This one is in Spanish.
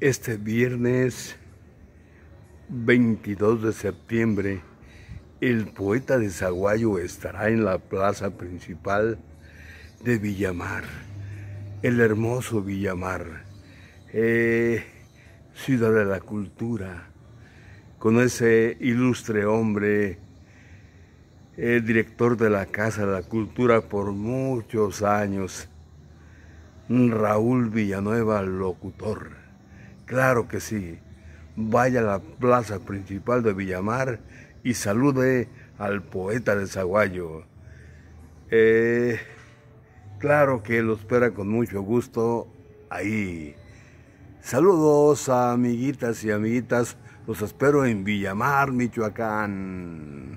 este viernes 22 de septiembre, el poeta de Zaguayo estará en la plaza principal de Villamar, el hermoso Villamar, eh, ciudad de la cultura, con ese ilustre hombre, El director de la Casa de la Cultura por muchos años, Raúl Villanueva, locutor. Claro que sí. Vaya a la plaza principal de Villamar y salude al poeta de Zaguayo. Eh, claro que lo espera con mucho gusto ahí. Saludos amiguitas y amiguitas. Los espero en Villamar, Michoacán.